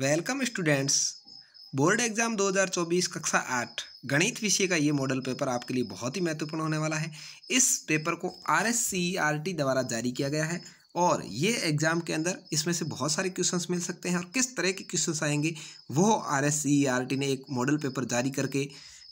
welcome students board exam 2024 कक्षा आठ गणित विषय का ये मॉडल पेपर आपके लिए बहुत ही महत्वपूर्ण होने वाला है इस पेपर को R S C R T द्वारा जारी किया गया है और ये एग्ज़ाम के अंदर इसमें से बहुत सारे क्वेश्चंस मिल सकते हैं और किस तरह के क्वेश्चंस आएंगे वो R S C R T ने एक मॉडल पेपर जारी करके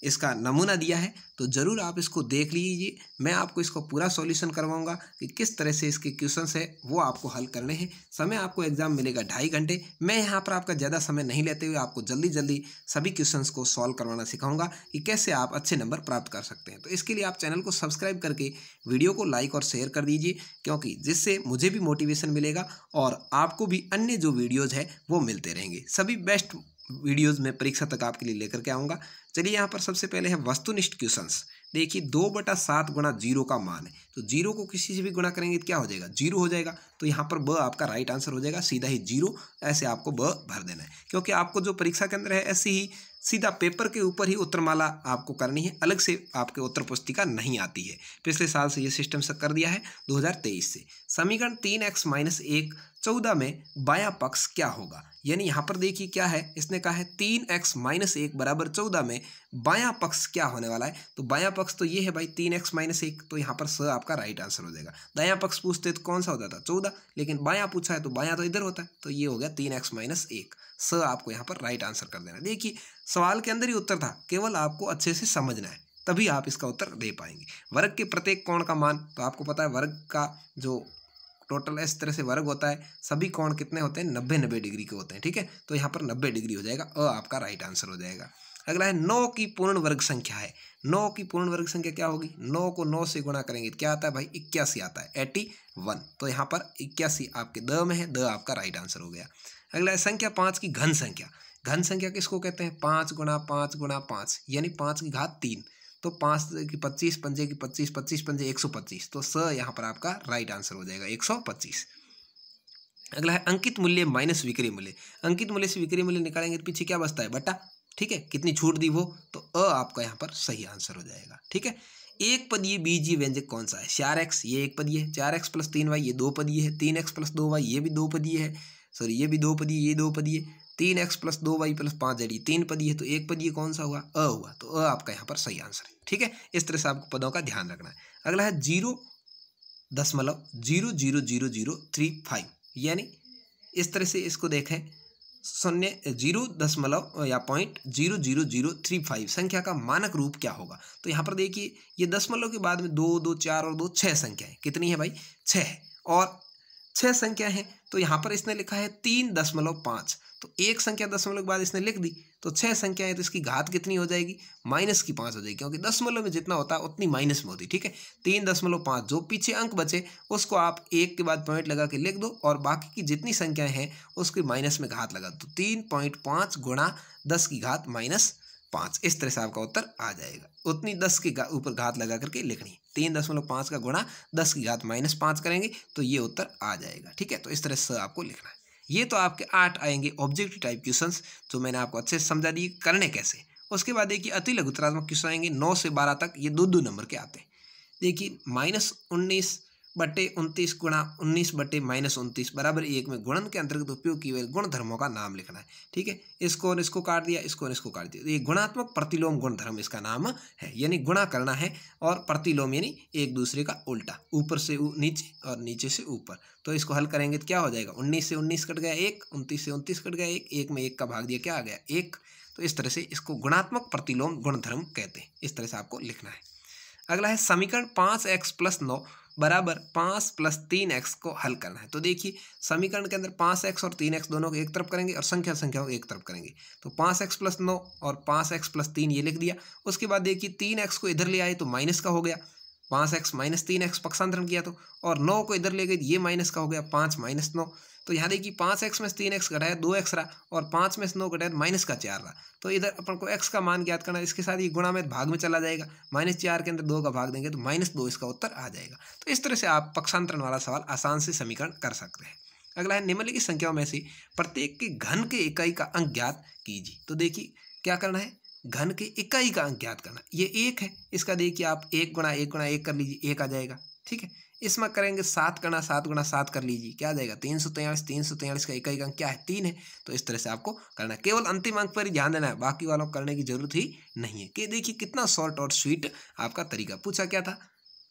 इसका नमूना दिया है तो ज़रूर आप इसको देख लीजिए मैं आपको इसको पूरा सॉल्यूशन करवाऊंगा कि किस तरह से इसके क्वेश्चंस है वो आपको हल करने हैं समय आपको एग्ज़ाम मिलेगा ढाई घंटे मैं यहाँ पर आपका ज़्यादा समय नहीं लेते हुए आपको जल्दी जल्दी सभी क्वेश्चन को सॉल्व करवाना सिखाऊंगा कि कैसे आप अच्छे नंबर प्राप्त कर सकते हैं तो इसके लिए आप चैनल को सब्सक्राइब करके वीडियो को लाइक और शेयर कर दीजिए क्योंकि जिससे मुझे भी मोटिवेशन मिलेगा और आपको भी अन्य जो वीडियोज़ है वो मिलते रहेंगे सभी बेस्ट वीडियोस में परीक्षा तक आपके लिए लेकर के आऊँगा चलिए यहाँ पर सबसे पहले है वस्तुनिष्ठ क्वेश्चंस देखिए दो बटा सात गुणा जीरो का मान है तो जीरो को किसी से भी गुणा करेंगे तो क्या हो जाएगा जीरो हो जाएगा तो यहाँ पर ब आपका राइट आंसर हो जाएगा सीधा ही जीरो ऐसे आपको ब भर देना है क्योंकि आपको जो परीक्षा के अंदर है ऐसे ही सीधा पेपर के ऊपर ही उत्तरमाला आपको करनी है अलग से आपके उत्तर पुस्तिका नहीं आती है पिछले साल से ये सिस्टम से कर दिया है 2023 से समीकरण तीन एक्स माइनस एक चौदह में बाया पक्ष क्या होगा यानी यहाँ पर देखिए क्या है इसने कहा है तीन एक्स माइनस एक बराबर चौदह में बाया पक्ष क्या होने वाला है तो बाया पक्ष तो ये है भाई तीन एक्स माइनस एक तो यहाँ पर स आपका राइट आंसर हो जाएगा दया पक्ष पूछते तो कौन सा होता था चौदह लेकिन बाया पूछा है तो बाया तो इधर होता है तो ये हो गया तीन एक्स माइनस एक स आपको यहाँ पर राइट आंसर कर देना देखिए सवाल के अंदर ही उत्तर था केवल आपको अच्छे से समझना है तभी आप इसका उत्तर दे पाएंगे वर्ग के प्रत्येक कोण का मान तो आपको पता है वर्ग का जो टोटल इस तरह से वर्ग होता है सभी कोण कितने होते हैं नब्बे नब्बे डिग्री के होते हैं ठीक है तो यहाँ पर नब्बे डिग्री हो जाएगा अ आपका राइट आंसर हो जाएगा अगला है नौ की पूर्ण वर्ग संख्या है नौ की पूर्ण वर्ग संख्या क्या होगी नौ को नौ से गुणा करेंगे क्या आता है भाई इक्यासी आता है एटी वन तो यहाँ पर इक्यासी आपके द में है द आपका राइट आंसर हो गया अगला है संख्या पाँच की घन संख्या घन संख्या किसको कहते हैं पाँच गुणा पाँच गुणा पाँच यानी पाँच की घात तीन तो पाँच की पच्चीस पंजे की पच्चीस पच्चीस पंजे एक सौ पच्चीस तो स यहाँ पर आपका राइट आंसर हो जाएगा एक सौ पच्चीस अगला है अंकित मूल्य माइनस विक्रय मूल्य अंकित मूल्य से विक्रय मूल्य निकालेंगे तो पीछे क्या बचता है बट्टा ठीक है कितनी छूट दी वो तो अ आपका यहाँ पर सही आंसर हो जाएगा ठीक है एक पद ये बीजीय व्यंजक कौन सा है चार एक्स ये एक पदीय है चार एक्स प्लस तीन वाई ये दो पदीय है तीन एक्स प्लस दो वाई ये भी दो पदीय है सॉरी ये भी दो पदीय ये दो पदीय तीन एक्स प्लस दो वाई प्लस पाँच जेड ये e, तीन पद ये तो एक ये कौन सा हुआ अ हुआ तो अ आपका यहाँ पर सही आंसर है ठीक है इस तरह से आपको पदों का ध्यान रखना है अगला है जीरो दशमलव zero zero zero zero three five यानी इस तरह से इसको देखें शून्य जीरो दशमलव या point zero zero zero three five संख्या का मानक रूप क्या होगा तो यहाँ पर देखिए ये दशमलव के बाद में दो दो चार और दो छः संख्याएँ कितनी है भाई छः और छः संख्या है तो यहाँ पर इसने लिखा है तीन दशमलव पाँच तो एक संख्या दशमलव के बाद इसने लिख दी तो छः संख्याएं तो इसकी घात कितनी हो जाएगी माइनस की पाँच हो जाएगी क्योंकि दशमलव में जितना होता है उतनी माइनस में होती ठीक है तीन दशमलव पाँच जो पीछे अंक बचे उसको आप एक के बाद पॉइंट लगा के लिख दो और बाकी की जितनी संख्याएं हैं उसकी माइनस में घात लगा दो तीन पॉइंट पाँच गुणा दस की घात माइनस पाँच इस तरह से आपका उत्तर आ जाएगा उतनी दस के ऊपर घात लगा करके लिखनी है तीन दशमलव पाँच का गुणा दस की घात माइनस पाँच करेंगे तो ये उत्तर आ जाएगा ठीक है तो इस तरह से आपको लिखना है ये तो आपके आठ आएंगे ऑब्जेक्टिव टाइप क्वेश्चंस जो मैंने आपको अच्छे से समझा दिए करने कैसे उसके बाद देखिए अति लघुतरात्मक क्वेश्चन आएंगे नौ से बारह तक ये दो दो नंबर के आते हैं देखिए माइनस उन्नीस बटे उनतीस गुणा उन्नीस बटे माइनस उनतीस बराबर एक में गुणन के अंतर्गत उपयोग किए हुए गुण धर्मों का नाम लिखना है ठीक है इसको और इसको काट दिया इसको और इसको काट दिया तो ये गुणात्मक प्रतिलोम गुण धर्म इसका नाम है यानी गुणा करना है और प्रतिलोम यानी एक दूसरे का उल्टा ऊपर से नीचे और नीचे से ऊपर तो इसको हल करेंगे तो क्या हो जाएगा उन्नीस से उन्नीस कट गया एक उनतीस से उनतीस कट गया एक एक में एक का भाग दिया क्या आ गया एक तो इस तरह से इसको गुणात्मक प्रतिलोम गुणधर्म कहते हैं इस तरह से आपको लिखना है अगला है समीकरण पाँच एक्स प्लस नौ बराबर पाँच प्लस तीन एक्स को हल करना है तो देखिए समीकरण के अंदर पाँच एक्स और तीन एक्स दोनों को एक तरफ करेंगे और संख्या संख्या को एक तरफ करेंगे तो पाँच एक्स प्लस नौ और पाँच एक्स प्लस तीन ये लिख दिया उसके बाद देखिए तीन एक्स को इधर ले आए तो माइनस का हो गया पाँच एक्स माइनस तीन एक्स पक्षांतरण किया तो और नौ को इधर ले गए तो ये माइनस का हो गया पाँच माइनस नौ तो यहाँ देखिए पाँच एक्स में से तीन एक्स घटाया दो एक्स रहा और पाँच में से नौ घटाया माइनस तो का चार रहा तो इधर अपन को एक्स का मान ज्ञात करना इसके साथ ये गुणा में भाग में चला जाएगा माइनस चार के अंदर दो का भाग देंगे तो माइनस दो इसका उत्तर आ जाएगा तो इस तरह से आप पक्षांतरण वाला सवाल आसान से समीकरण कर सकते हैं अगला है निम्नलिखित संख्याओं में से प्रत्येक के घन के इकाई का अंक ज्ञात कीजिए तो देखिए क्या करना है घन के इकाई का अंक ज्ञात करना ये एक है इसका देखिए आप एक गुणा एक गुणा एक कर लीजिए एक आ जाएगा ठीक है इसमें करेंगे सात गणा सात गुणा सात कर लीजिए क्या जाएगा तीन सौ तेईस तीन सौ तेईस का इकाई अंक क्या है तीन है तो इस तरह से आपको करना है केवल अंतिम अंक पर ही ध्यान देना है बाकी वालों को करने की जरूरत ही नहीं है कि देखिए कितना शॉर्ट और स्वीट आपका तरीका पूछा क्या था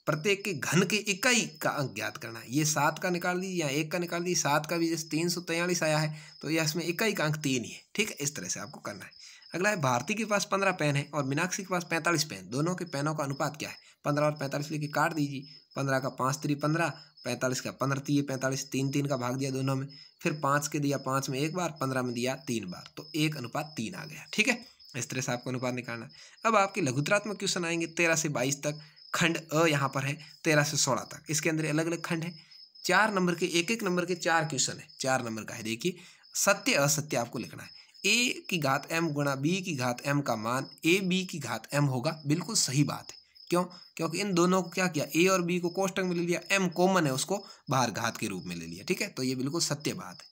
प्रत्येक के घन के इकाई का अंक ज्ञात करना है ये सात का निकाल दीजिए या एक का निकाल दीजिए सात का भी जैसे तीन सौ तैयलीस आया है तो यह इसमें इकाई का अंक तीन ही है ठीक है इस तरह से आपको करना है अगला है भारती के पास पंद्रह पेन है और मीनाक्षी के पास पैंतालीस पेन दोनों के पेनों का अनुपात क्या है पंद्रह और पैंतालीस लेके काट दीजिए पंद्रह का पाँच त्री पंद्रह पैंतालीस का पंद्रह तीय पैंतालीस तीन तीन का भाग दिया दोनों में फिर पाँच के दिया पाँच में एक बार पंद्रह में दिया तीन बार तो एक अनुपात तीन आ गया ठीक है इस तरह से आपको अनुपात निकालना अब आपके लघुतरात्मक क्वेश्चन आएंगे तेरह से बाईस तक खंड अ यहाँ पर है तेरह से सोलह तक इसके अंदर अलग अलग खंड है चार नंबर के एक एक नंबर के चार क्वेश्चन है चार नंबर का है देखिए सत्य असत्य आपको लिखना है ए की घात एम गुणा बी की घात एम का मान ए बी की घात एम होगा बिल्कुल सही बात है क्यों क्योंकि इन दोनों को क्या किया ए और बी को कोष्टक में ले लिया एम कॉमन है उसको बाहर घात के रूप में ले लिया ठीक है तो ये बिल्कुल सत्य बात है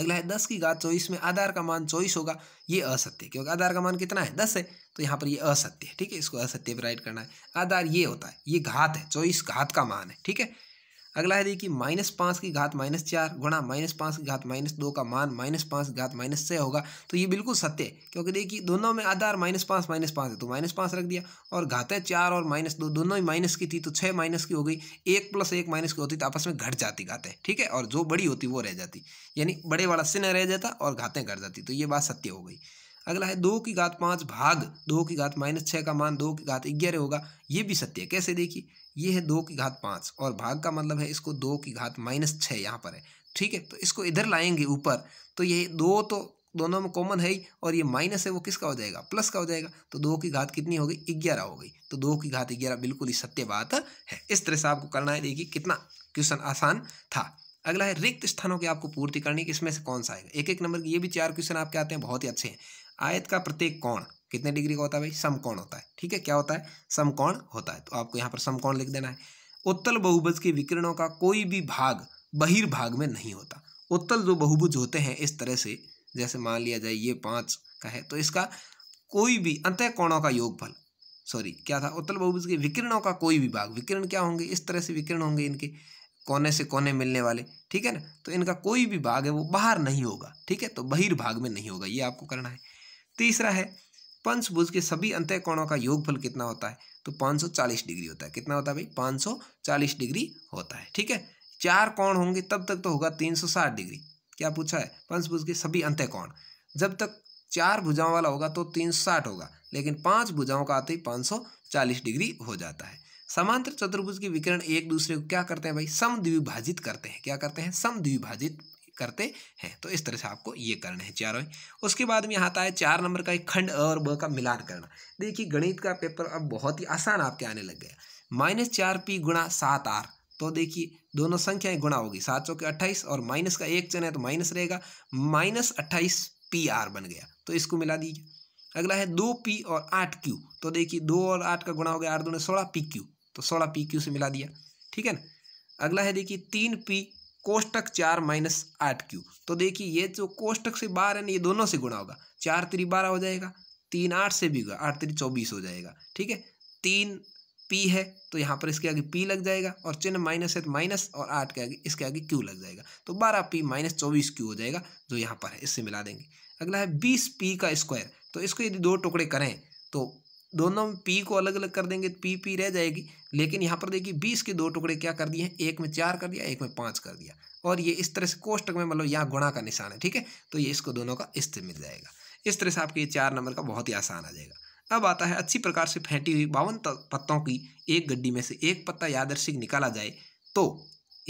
अगला है दस की घात चौबीस में आधार का मान चौबीस होगा ये असत्य क्योंकि आधार का मान कितना है दस है तो यहाँ पर ये असत्य है ठीक है इसको असत्य पर राइट करना है आधार ये होता है ये घात है चौबीस घात का मान है ठीक है अगला है देखिए माइनस पाँच की घात माइनस चार गुणा माइनस पाँच की घात माइनस दो का मान माइनस पाँच की घात माइनस छः होगा तो ये बिल्कुल सत्य है क्योंकि देखिए दोनों में आधार माइनस पाँच माइनस पाँच है तो माइनस पाँच रख दिया और घातें चार और माइनस दो दोनों ही माइनस की थी तो छः माइनस की हो गई एक प्लस एक माइनस की होती तो आपस में घट जाती घातें ठीक है और जो बड़ी होती वो रह जाती यानी बड़े वाला सिन्ह रह जाता और घातें घट जाती तो ये बात सत्य हो गई अगला है दो की घात पाँच भाग दो की घात माइनस छः का मान दो की घात ग्यारह होगा ये भी सत्य है कैसे देखिए ये है दो की घात पाँच और भाग का मतलब है इसको दो की घात माइनस छः यहाँ पर है ठीक है तो इसको इधर लाएंगे ऊपर तो ये दो तो दोनों में कॉमन है ही और ये माइनस है वो किसका हो जाएगा प्लस का हो जाएगा तो दो की घात कितनी हो गई ग्यारह हो गई तो दो की घात ग्यारह बिल्कुल ही सत्य बात है इस तरह से आपको करना है देखिए कितना क्वेश्चन आसान था अगला है रिक्त स्थानों की आपको पूर्ति करनी कि इसमें से कौन सा आएगा एक एक नंबर के ये भी चार क्वेश्चन आपके आते हैं बहुत ही अच्छे हैं आयत का प्रत्येक कोण कितने डिग्री का होता है भाई समकोण होता है ठीक है क्या होता है समकोण होता है तो आपको यहाँ पर समकोण लिख देना है उत्तल बहुभुज के विकिरणों का कोई भी भाग बहिर्भाग में नहीं होता उत्तल जो बहुभुज होते हैं इस तरह से जैसे मान लिया जाए ये पाँच का है तो इसका कोई भी अंत कोणों का योगफल सॉरी क्या था उत्तल बहुभुज के विकिरणों का कोई भी भाग विकिरण क्या होंगे इस तरह से विकिरण होंगे इनके कोने से कोने मिलने वाले ठीक है ना तो इनका कोई भी भाग है वो बाहर नहीं होगा ठीक है तो बहिर्भाग में नहीं होगा ये आपको करना है तीसरा है पंचभुज के सभी अंत कोणों का योगफल कितना होता है तो 540 डिग्री होता है कितना होता है भाई 540 डिग्री होता है ठीक है चार कोण होंगे तब तक तो होगा 360 डिग्री क्या पूछा है पंचभुज के सभी अंत कोण जब तक चार भुजाओं वाला होगा तो 360 होगा लेकिन पांच भुजाओं का आते ही 540 डिग्री हो जाता है समांतर चतुर्भुज के विकिरण एक दूसरे को क्या करते हैं भाई समद्विभाजित करते हैं क्या करते हैं समद्विभाजित करते हैं तो इस तरह से आपको ये करना है चारों उसके बाद में यहाँ आता है चार नंबर का एक खंड और ब का मिलान करना देखिए गणित का पेपर अब बहुत ही आसान आपके आने लग गया माइनस चार पी गुणा सात आर तो देखिए दोनों संख्याएं गुणा होगी सात सौ के अट्ठाईस और माइनस का एक चन है तो माइनस रहेगा माइनस अट्ठाईस पी आर बन गया तो इसको मिला दीजिए अगला है दो पी और आठ क्यू तो देखिए दो और आठ का गुणा हो गया आठ दोनों सोलह पी क्यू तो सोलह पी क्यू से मिला दिया ठीक है ना अगला है देखिए तीन पी कोष्टक चार माइनस आठ क्यू तो देखिए ये जो कोष्टक से बारह है ना ये दोनों से गुणा होगा चार त्री बारह हो जाएगा तीन आठ से भी होगा आठ त्री चौबीस हो जाएगा ठीक है तीन पी है तो यहाँ पर इसके आगे पी लग जाएगा और चिन्ह माइनस है तो माइनस और आठ के आगे इसके आगे क्यू लग जाएगा तो बारह पी माइनस चौबीस क्यू हो जाएगा जो यहाँ पर है इससे मिला देंगे अगला है बीस पी का स्क्वायर तो इसको यदि दो टुकड़े करें तो दोनों में पी को अलग अलग कर देंगे तो पी पी रह जाएगी लेकिन यहाँ पर देखिए बीस के दो टुकड़े क्या कर दिए हैं एक में चार कर दिया एक में पाँच कर दिया और ये इस तरह से कोष्टक में मतलब यहाँ गुणा का निशान है ठीक है तो ये इसको दोनों का इस्त मिल जाएगा इस तरह से आपके ये चार नंबर का बहुत ही आसान आ जाएगा अब आता है अच्छी प्रकार से फेंटी हुई बावन पत्तों की एक गड्डी में से एक पत्ता यादर्शिक निकाला जाए तो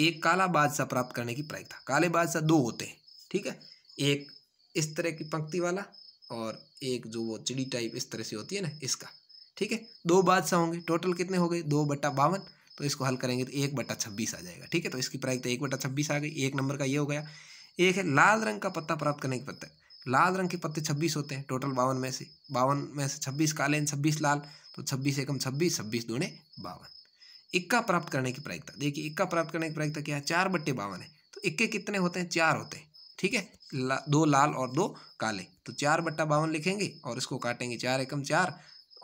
एक काला बादशाह प्राप्त करने की प्रयोग काले बादशाह दो होते हैं ठीक है एक इस तरह की पंक्ति वाला और एक जो वो चिड़ी टाइप इस तरह से होती है ना इसका ठीक है दो बादशाह होंगे टोटल कितने हो गए दो बट्टा बावन तो इसको हल करेंगे तो एक बट्टा छब्बीस आ जाएगा ठीक है तो इसकी तो एक बट्टा छब्बीस आ गई एक नंबर का ये हो गया एक है लाल रंग का पत्ता प्राप्त करने के पत्ते लाल रंग के पत्ते छब्बीस होते हैं टोटल बावन में से बावन में से छब्बीस काले छब्बीस लाल तो छब्बीस एकम छब्बीस छब्बीस दूने बावन इक्का प्राप्त करने की प्रायिकता देखिए इक्का प्राप्त करने की प्रायिकता क्या है चार बट्टे बावन है तो इक्के कितने होते हैं चार होते हैं ठीक है ला, दो लाल और दो काले तो चार बट्टा बावन लिखेंगे और इसको काटेंगे चार एकम चार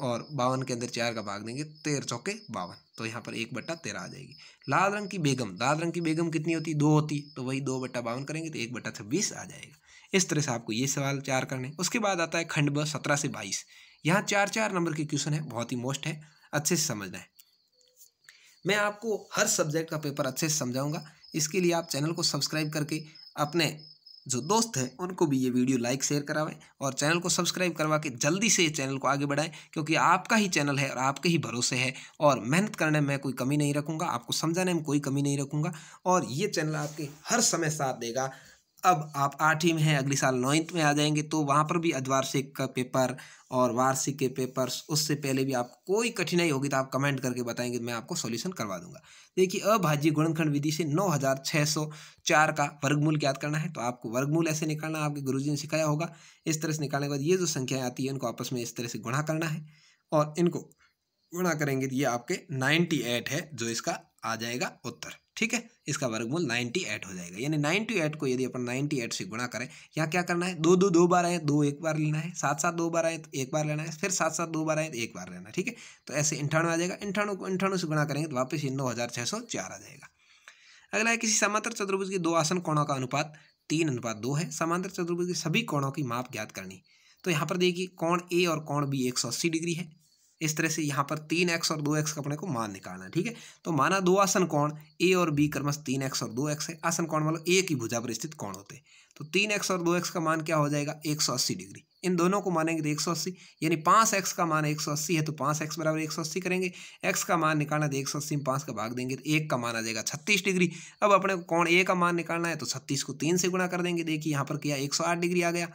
और बावन के अंदर चार का भाग देंगे तेरह चौके बावन तो यहाँ पर एक बट्टा तेरह आ जाएगी लाल रंग की बेगम लाल रंग की बेगम कितनी होती दो होती तो वही दो बट्टा बावन करेंगे तो एक बट्टा छब्बीस आ जाएगा इस तरह से आपको ये सवाल चार करने उसके बाद आता है खंड ब सत्रह से बाईस यहाँ चार चार नंबर के क्वेश्चन है बहुत ही मोस्ट है अच्छे से समझना है मैं आपको हर सब्जेक्ट का पेपर अच्छे से समझाऊंगा इसके लिए आप चैनल को सब्सक्राइब करके अपने जो दोस्त हैं उनको भी ये वीडियो लाइक शेयर करावें और चैनल को सब्सक्राइब करवा के जल्दी से ये चैनल को आगे बढ़ाएं क्योंकि आपका ही चैनल है और आपके ही भरोसे है और मेहनत करने में कोई कमी नहीं रखूँगा आपको समझाने में कोई कमी नहीं रखूँगा और ये चैनल आपके हर समय साथ देगा अब आप आठवीं में हैं अगले साल नौन्थ में आ जाएंगे तो वहाँ पर भी अधवार्षिक का पेपर और वार्षिक के पेपर्स उससे पहले भी आपको कोई कठिनाई होगी तो आप कमेंट करके बताएंगे मैं आपको सॉल्यूशन करवा दूंगा देखिए अभाज्य गुणनखंड विधि से नौ हज़ार छः सौ चार का वर्गमूल ज्ञात करना है तो आपको वर्गमूल ऐसे निकालना है आपके गुरुजी ने सिखाया होगा इस तरह से निकालने के बाद ये जो संख्याएँ आती है इनको आपस में इस तरह से गुणा करना है और इनको गुणा करेंगे तो ये आपके नाइन्टी एट है जो इसका आ जाएगा उत्तर ठीक है इसका वर्गमूल 98 हो जाएगा यानी 98 को यदि अपन 98 से गुणा करें यहाँ क्या करना है दो दो दो बार आए दो एक बार लेना है सात सात दो बार आए तो एक बार लेना है फिर सात सात दो बार आए तो एक बार लेना है ठीक है तो ऐसे इंठानवे आ जाएगा इंठानवे को इंठानवे से गुणा करेंगे तो वापस ये नौ आ जाएगा अगला है किसी समांतर चतुर्भुज के दो आसन कोणों का अनुपात तीन अनुपात दो है समांतर चतुर्भुज के सभी कोणों की माप ज्ञात करनी तो यहाँ पर देखिए कोण ए और कोण बी अस्सी डिग्री है इस तरह से यहाँ पर तीन एक्स और दो एक्स का अपने को मान निकालना है ठीक है तो माना दो आसन कौन ए और बी क्रमश तीन एक्स और दो एक्स है आसन मान लो ए की भुजा पर स्थित कौन होते हैं तो तीन एक्स और दो एक्स का मान क्या हो जाएगा एक सौ अस्सी डिग्री इन दोनों को मानेंगे तो एक सौ अस्सी यानी पाँच एक्स का मान एक सौ अस्सी है तो पाँच एक्स बराबर एक सौ अस्सी करेंगे एक्स का मान निकालना तो एक सौ अस्सी में पाँच का भाग देंगे तो एक का मान आ जाएगा छत्तीस डिग्री अब अपने को ए का मान निकालना है तो छत्तीस को तीन से गुणा कर देंगे देखिए यहाँ पर किया एक सौ आठ डिग्री आ गया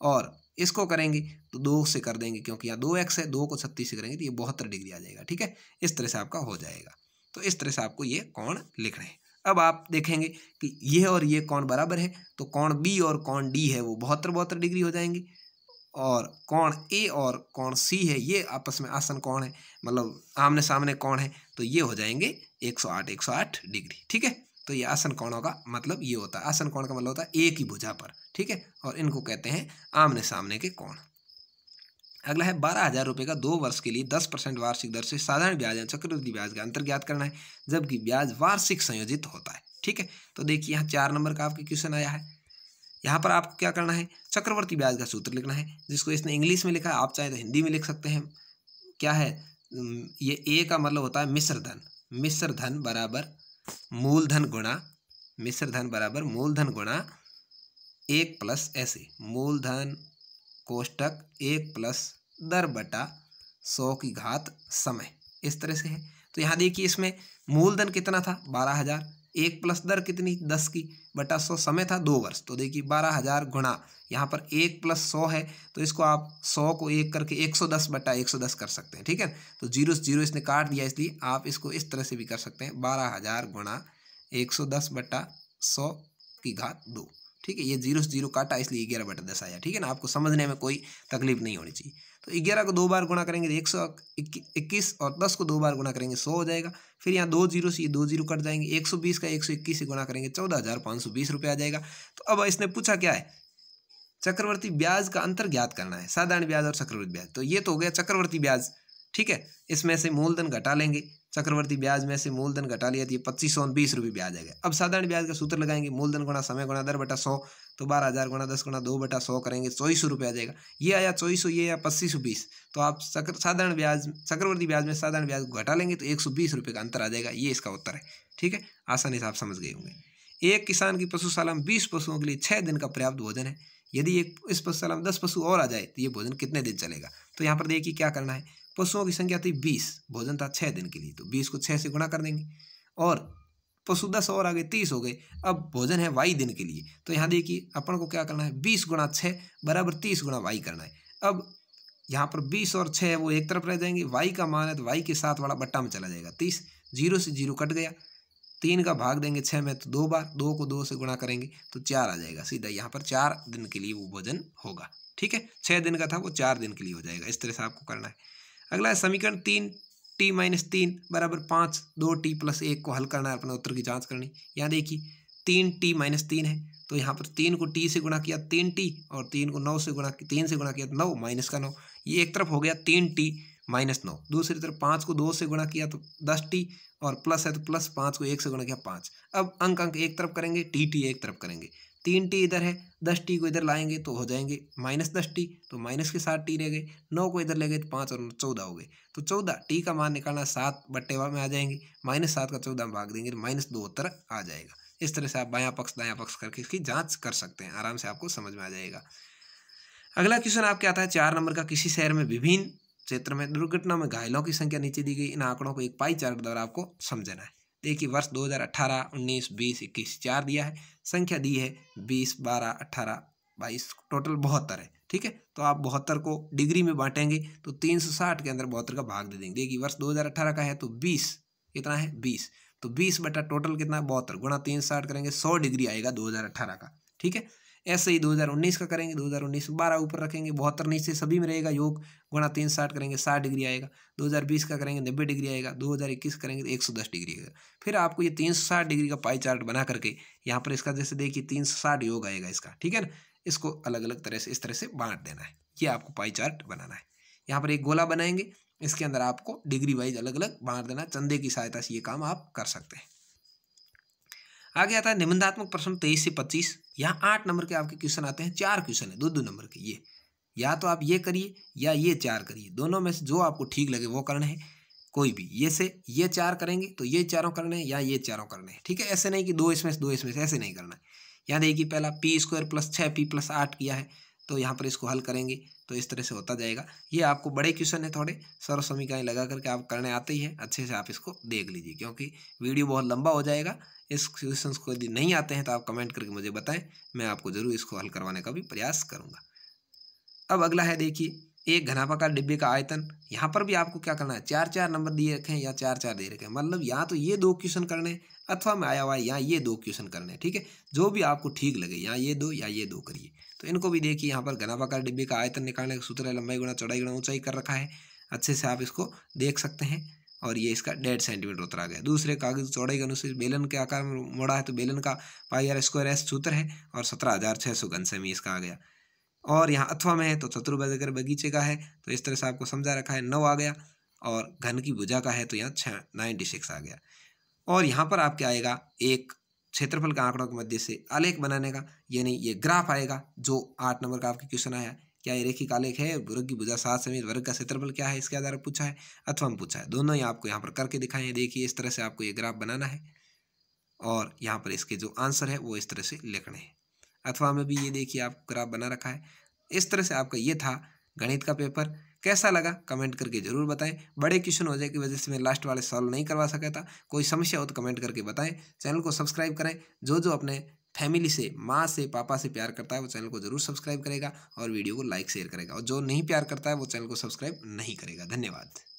और इसको करेंगे तो दो से कर देंगे क्योंकि यहाँ दो एक्स है दो को छत्तीस से करेंगे तो ये बहत्तर डिग्री आ जाएगा ठीक है इस तरह से आपका हो जाएगा तो इस तरह से आपको ये कौन लिख रहे हैं अब आप देखेंगे कि ये और ये कौन बराबर है तो कौन बी और कौन डी है वो बहत्तर बहत्तर डिग्री हो जाएंगे और कौन ए और कौन सी है ये आपस में आसन कौन है मतलब आमने सामने कौन है तो ये हो जाएंगे सौ आठ डिग्री ठीक है तो ये आसन कोणों का मतलब ये होता है आसन कोण का मतलब होता है एक ही भुजा पर ठीक है और इनको कहते हैं आमने सामने के कोण अगला है बारह हज़ार रुपये का दो वर्ष के लिए दस परसेंट वार्षिक दर से साधारण ब्याज या चक्रवृद्धि ब्याज का अंतर ज्ञात करना है जबकि ब्याज वार्षिक संयोजित होता है ठीक है तो देखिए यहाँ चार नंबर का आपके क्वेश्चन आया है यहाँ पर आपको क्या करना है चक्रवर्ती ब्याज का सूत्र लिखना है जिसको इसने इंग्लिश में लिखा है आप चाहे तो हिंदी में लिख सकते हैं क्या है ये ए का मतलब होता है मिश्र धन मिश्र धन बराबर मूलधन गुणा मिश्र धन बराबर मूलधन गुणा एक प्लस ऐसे मूलधन कोष्टक एक प्लस दर बटा सौ की घात समय इस तरह से है तो यहाँ देखिए इसमें मूलधन कितना था बारह हज़ार एक प्लस दर कितनी दस की बटा सौ समय था दो वर्ष तो देखिए बारह हज़ार गुणा यहाँ पर एक प्लस सौ है तो इसको आप सौ को एक करके एक सौ दस बटा एक सौ दस कर सकते हैं ठीक है तो जीरो जीरो इसने काट दिया इसलिए आप इसको इस तरह से भी कर सकते हैं बारह हज़ार गुणा एक सौ दस बटा सौ की घात दो ठीक है ये जीरो से जीरो काटा इसलिए ग्यारह बटा दस आया ठीक है ना आपको समझने में कोई तकलीफ नहीं होनी चाहिए तो ग्यारह को दो बार गुणा करेंगे तो एक सौ इक्कीस और दस को दो बार गुणा करेंगे सौ हो जाएगा फिर यहाँ दो जीरो से ये दो जीरो कट जाएंगे एक सौ बीस का एक सौ इक्कीस से गुणा करेंगे चौदह हज़ार पाँच सौ बीस रुपये आ जाएगा तो अब इसने पूछा क्या है चक्रवर्ती ब्याज का अंतर ज्ञात करना है साधारण ब्याज और चक्रवर्ती ब्याज तो ये तो हो गया चक्रवर्ती ब्याज ठीक है इसमें से मूलधन घटा लेंगे चक्रवर्ती ब्याज में से मूलधन घटा लिया तो ये पच्चीस सौ बीस रुपये ब्याज आ गया अब साधारण ब्याज का सूत्र लगाएंगे मूलधन गुणा समय गुणा दर बटा सौ तो बारह हज़ार गुणा दस गुणा दो बटा सौ करेंगे चौबीस रुपये आ जाएगा ये आया चौबीस ये आया पच्चीस सौ बीस तो आप चक्र साधारण ब्याज चक्रवर्ती ब्याज में साधारण ब्याज को घटा लेंगे तो एक सौ बीस रुपये का अंतर आ जाएगा ये इसका उत्तर है ठीक है आसानी से आप समझ गए होंगे एक किसान की पशुशाला में बीस पशुओं के लिए छः दिन का पर्याप्त भोजन है यदि एक इस पशुशाला में दस पशु और आ जाए तो ये भोजन कितने दिन चलेगा तो यहाँ पर देखिए क्या करना है पशुओं की संख्या थी बीस भोजन था छः दिन के लिए तो बीस को छः से गुणा कर देंगे और पशु दस और आ गए तीस हो गए अब भोजन है वाई दिन के लिए तो यहाँ देखिए अपन को क्या करना है बीस गुणा छः बराबर तीस गुणा वाई करना है अब यहाँ पर बीस और छः है वो एक तरफ रह जाएंगे वाई का मान है तो वाई के साथ वाला बट्टा में चला जाएगा तीस जीरो से जीरो कट गया तीन का भाग देंगे छः में तो दो बार दो को दो से गुणा करेंगे तो चार आ जाएगा सीधा यहाँ पर चार दिन के लिए वो भोजन होगा ठीक है छः दिन का था वो चार दिन के लिए हो जाएगा इस तरह से आपको करना है अगला है समीकरण तीन टी माइनस तीन बराबर पाँच दो टी प्लस एक को हल करना है अपने उत्तर की जांच करनी यहाँ देखिए तीन टी माइनस तीन है तो यहाँ पर तीन को टी से गुणा किया तीन टी और तीन को नौ से गुणा तीन से गुणा किया नौ माइनस का नौ ये एक तरफ हो गया तीन टी माइनस नौ दूसरी तरफ पाँच को दो से गुणा किया तो दस टी और प्लस है तो प्लस पाँच को एक से गुणा किया पाँच अब अंक अंक एक तरफ करेंगे टी टी एक तरफ करेंगे तीन टी इधर है दस टी को इधर लाएंगे तो हो जाएंगे माइनस दस टी तो माइनस के सात टी रह गए नौ को इधर ले गए तो पाँच और चौदह हो गए तो चौदह टी का मान निकालना सात बट्टे में आ जाएंगे माइनस सात का चौदह भाग देंगे तो माइनस दो उत्तर आ जाएगा इस तरह से आप बायां पक्ष दायां पक्ष करके इसकी जांच कर सकते हैं आराम से आपको समझ में आ जाएगा अगला क्वेश्चन आपके आता है चार नंबर का किसी शहर में विभिन्न क्षेत्र में दुर्घटना में घायलों की संख्या नीचे दी गई इन आंकड़ों को एक पाई चार्ट द्वारा आपको समझना है देखिए वर्ष 2018, 19, 20, 21 चार दिया है संख्या दी है 20, 12, 18, 22 टोटल बहत्तर है ठीक है तो आप बहत्तर को डिग्री में बांटेंगे तो 360 के अंदर बहत्तर का भाग दे देंगे देखिए वर्ष 2018 का है तो 20 कितना है 20 तो 20 बटा टोटल कितना है बहत्तर गुणा तीन साठ करेंगे सौ डिग्री आएगा दो का ठीक है ऐसे ही 2019 का करेंगे 2019 बारह ऊपर रखेंगे बहत्तर नीचे सभी में रहेगा योग गुणा तीन साठ करेंगे साठ डिग्री आएगा 2020 का करेंगे नब्बे डिग्री आएगा 2021 करेंगे तो दस डिग्री आएगा फिर आपको ये तीन सौ साठ डिग्री का पाई चार्ट बना करके यहाँ पर इसका जैसे देखिए तीन सौ साठ योग आएगा इसका ठीक है ना इसको अलग अलग तरह से इस तरह से बांट देना है ये आपको पाई चार्ट बनाना है यहाँ पर एक गोला बनाएंगे इसके अंदर आपको डिग्री वाइज अलग अलग बांट देना चंदे की सहायता से ये काम आप कर सकते हैं आगे आता है निबंधात्मक प्रश्न तेईस से पच्चीस यहाँ आठ नंबर के आपके क्वेश्चन आते हैं चार क्वेश्चन है दो दो नंबर के ये या तो आप ये करिए या ये चार करिए दोनों में से जो आपको ठीक लगे वो करना है कोई भी ये से ये चार करेंगे तो ये चारों करने हैं या ये चारों करने हैं ठीक है ऐसे नहीं कि दो इसमें से दो इसमें से ऐसे नहीं करना है यहाँ देखिए पहला पी स्क्वायर प्लस छः पी प्लस आठ किया है तो यहाँ पर इसको हल करेंगे तो इस तरह से होता जाएगा ये आपको बड़े क्वेश्चन है थोड़े सर्व समीकाएँ लगा करके आप करने आते ही है अच्छे से आप इसको देख लीजिए क्योंकि वीडियो बहुत लंबा हो जाएगा इस क्वेश्चन को यदि नहीं आते हैं तो आप कमेंट करके मुझे बताएं मैं आपको ज़रूर इसको हल करवाने का भी प्रयास करूँगा अब अगला है देखिए एक घनापाकार डिब्बे का आयतन यहाँ पर भी आपको क्या करना है चार चार नंबर दिए रखे हैं या चार चार दे रखे हैं मतलब यहाँ तो ये दो क्वेश्चन करने अथवा में आया हुआ है यहाँ ये दो क्वेश्चन करने ठीक है जो भी आपको ठीक लगे यहाँ ये दो या ये दो करिए तो इनको भी देखिए यहाँ पर घनापाकार डिब्बे का आयतन निकालने का सूत्र है लंबाई गुणा चौड़ाई गुणा ऊंचाई कर रखा है अच्छे से आप इसको देख सकते हैं और ये इसका डेढ़ सेंटीमीटर उतरा गया दूसरे कागज चौड़ाई के अनुसार बेलन के आकार में मोड़ा है तो बेलन का पाई आर स्क्वायर एस सूत्र है और सत्रह हज़ार छः सौ घन सेमी इसका आ गया और यहाँ अथवा में है तो अगर बगीचे का है तो इस तरह से आपको समझा रखा है नौ आ गया और घन की भुजा का है तो यहाँ छः नाइन्टी सिक्स आ गया और यहाँ पर आपके आएगा एक क्षेत्रफल के आंकड़ों के मध्य से आलेख बनाने का यानी ये ग्राफ आएगा जो आठ नंबर का आपके क्वेश्चन आया क्या ये रेखिक आलेख है वर्ग की भुजा सात समेत वर्ग का क्षेत्रफल क्या है इसके आधार पर पूछा है अथवा हम पूछा है दोनों ही आपको यहाँ पर करके दिखाएं देखिए इस तरह से आपको ये ग्राफ बनाना है और यहाँ पर इसके जो आंसर है वो इस तरह से लिखने हैं अथवा में भी ये देखिए आप ग्राफ बना रखा है इस तरह से आपका ये था गणित का पेपर कैसा लगा कमेंट करके जरूर बताएं बड़े क्वेश्चन हो जाए की वजह से मैं लास्ट वाले सॉल्व नहीं करवा सका था कोई समस्या हो तो कमेंट करके बताएं चैनल को सब्सक्राइब करें जो जो अपने फैमिली से माँ से पापा से प्यार करता है वो चैनल को जरूर सब्सक्राइब करेगा और वीडियो को लाइक शेयर करेगा और जो नहीं प्यार करता है वो चैनल को सब्सक्राइब नहीं करेगा धन्यवाद